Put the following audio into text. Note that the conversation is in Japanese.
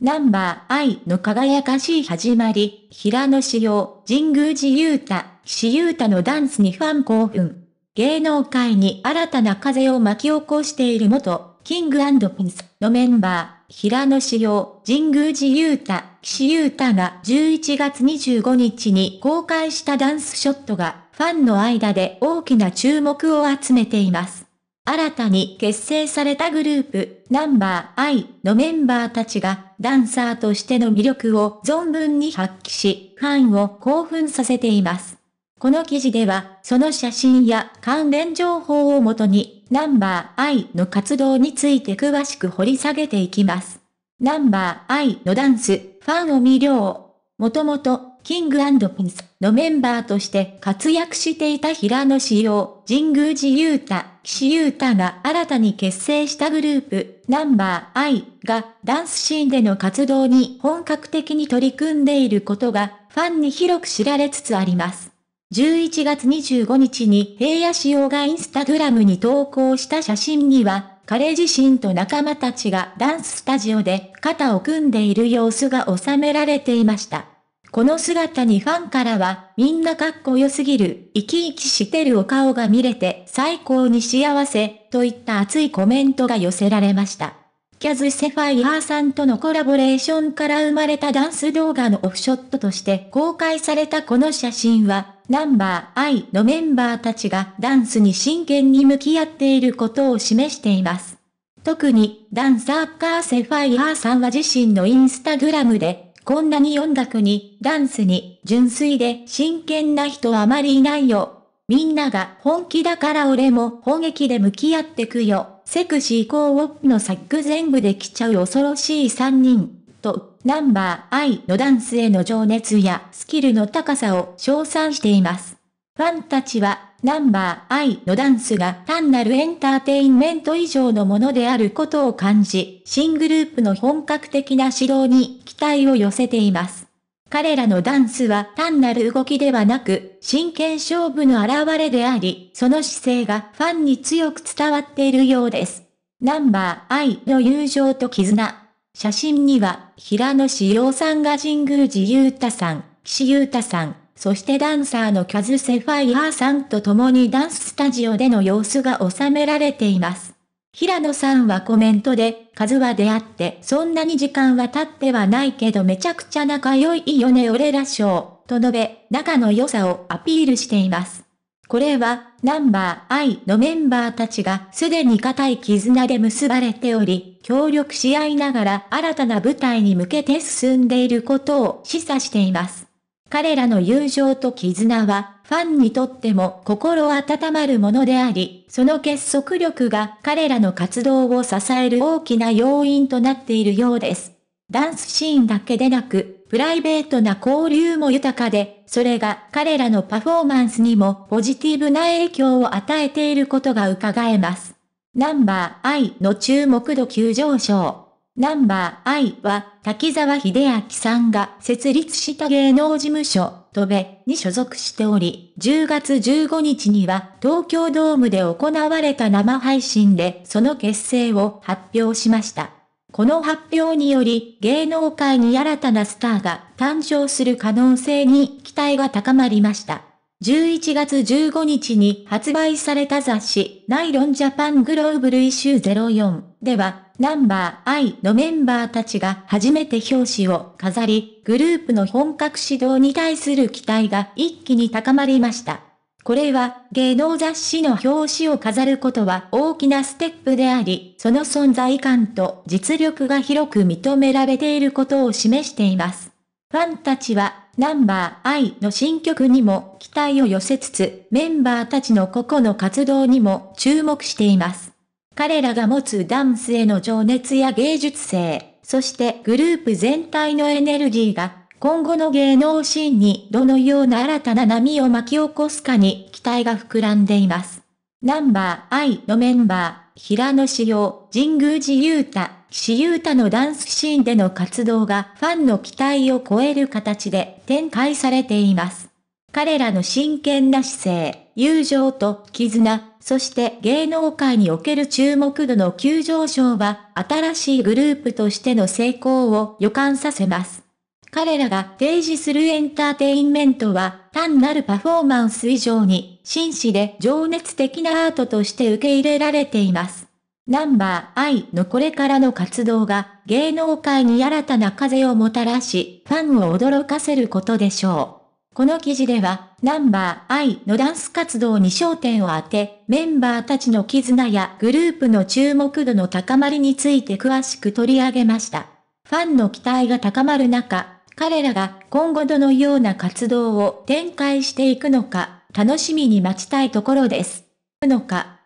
ナンバー I の輝かしい始まり、平野志陽、神宮寺勇太、岸優太のダンスにファン興奮。芸能界に新たな風を巻き起こしている元、キングピンスのメンバー、平野志陽、神宮寺勇太、岸優太が11月25日に公開したダンスショットが、ファンの間で大きな注目を集めています。新たに結成されたグループ、ナンバーイのメンバーたちがダンサーとしての魅力を存分に発揮し、ファンを興奮させています。この記事では、その写真や関連情報をもとに、ナンバー I の活動について詳しく掘り下げていきます。ナンバー I のダンス、ファンを魅了。もともとキングピンスのメンバーとして活躍していた平野紫耀、神宮寺勇太、岸優太が新たに結成したグループ、ナンバー I がダンスシーンでの活動に本格的に取り組んでいることがファンに広く知られつつあります。11月25日に平野紫耀がインスタグラムに投稿した写真には、彼自身と仲間たちがダンススタジオで肩を組んでいる様子が収められていました。この姿にファンからは、みんなかっこよすぎる、生き生きしてるお顔が見れて最高に幸せ、といった熱いコメントが寄せられました。キャズ・セファイアーさんとのコラボレーションから生まれたダンス動画のオフショットとして公開されたこの写真は、ナンバー I のメンバーたちがダンスに真剣に向き合っていることを示しています。特に、ダンサーカー・セファイアーさんは自身のインスタグラムで、こんなに音楽に、ダンスに、純粋で真剣な人あまりいないよ。みんなが本気だから俺も砲撃で向き合ってくよ。セクシーコーオッのック全部できちゃう恐ろしい3人。と、ナンバーイのダンスへの情熱やスキルの高さを称賛しています。ファンたちはナンバー I のダンスが単なるエンターテインメント以上のものであることを感じ、新グループの本格的な指導に期待を寄せています。彼らのダンスは単なる動きではなく、真剣勝負の現れであり、その姿勢がファンに強く伝わっているようです。ナンバー I の友情と絆。写真には、平野志陽さんが神宮寺裕太さん、岸優太さん、そしてダンサーのャズセファイアーさんと共にダンススタジオでの様子が収められています。平野さんはコメントで、カズは出会ってそんなに時間は経ってはないけどめちゃくちゃ仲良いよね俺らしょうと述べ、仲の良さをアピールしています。これは、ナンバー I のメンバーたちがすでに固い絆で結ばれており、協力し合いながら新たな舞台に向けて進んでいることを示唆しています。彼らの友情と絆は、ファンにとっても心温まるものであり、その結束力が彼らの活動を支える大きな要因となっているようです。ダンスシーンだけでなく、プライベートな交流も豊かで、それが彼らのパフォーマンスにもポジティブな影響を与えていることが伺えます。ナンバー I の注目度急上昇。ナンバー I は、滝沢秀明さんが設立した芸能事務所、戸部に所属しており、10月15日には東京ドームで行われた生配信でその結成を発表しました。この発表により、芸能界に新たなスターが誕生する可能性に期待が高まりました。11月15日に発売された雑誌、ナイロンジャパングローブルイシュー04では、ナンバー I のメンバーたちが初めて表紙を飾り、グループの本格指導に対する期待が一気に高まりました。これは芸能雑誌の表紙を飾ることは大きなステップであり、その存在感と実力が広く認められていることを示しています。ファンたちはナンバー I の新曲にも期待を寄せつつ、メンバーたちの個々の活動にも注目しています。彼らが持つダンスへの情熱や芸術性、そしてグループ全体のエネルギーが、今後の芸能シーンにどのような新たな波を巻き起こすかに期待が膨らんでいます。ナンバー I のメンバー、平野紫耀、神宮寺勇太、岸優太のダンスシーンでの活動がファンの期待を超える形で展開されています。彼らの真剣な姿勢、友情と絆、そして芸能界における注目度の急上昇は、新しいグループとしての成功を予感させます。彼らが提示するエンターテインメントは、単なるパフォーマンス以上に、真摯で情熱的なアートとして受け入れられています。ナンバーアイのこれからの活動が、芸能界に新たな風をもたらし、ファンを驚かせることでしょう。この記事では、ナンバーアイのダンス活動に焦点を当て、メンバーたちの絆やグループの注目度の高まりについて詳しく取り上げました。ファンの期待が高まる中、彼らが今後どのような活動を展開していくのか、楽しみに待ちたいところです。のか。